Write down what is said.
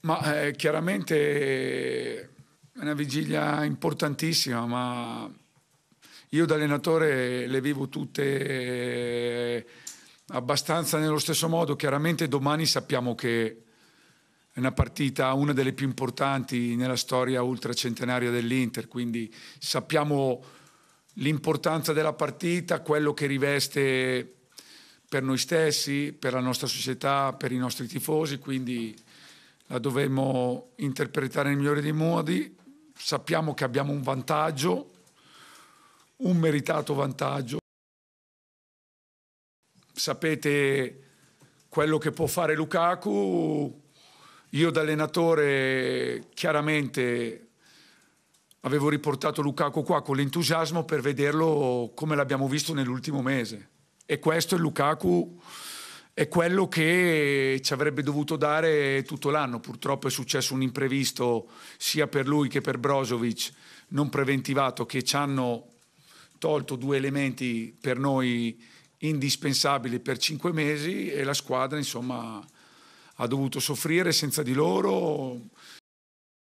Ma eh, chiaramente è una vigilia importantissima, ma io da allenatore le vivo tutte eh, abbastanza nello stesso modo. Chiaramente domani sappiamo che è una partita, una delle più importanti nella storia ultracentenaria dell'Inter, quindi sappiamo l'importanza della partita, quello che riveste per noi stessi, per la nostra società, per i nostri tifosi, quindi la dovremmo interpretare nel migliore dei modi, sappiamo che abbiamo un vantaggio, un meritato vantaggio. Sapete quello che può fare Lukaku, io da allenatore chiaramente avevo riportato Lukaku qua con l'entusiasmo per vederlo come l'abbiamo visto nell'ultimo mese e questo è Lukaku è quello che ci avrebbe dovuto dare tutto l'anno. Purtroppo è successo un imprevisto sia per lui che per Brozovic, non preventivato, che ci hanno tolto due elementi per noi indispensabili per cinque mesi e la squadra insomma ha dovuto soffrire senza di loro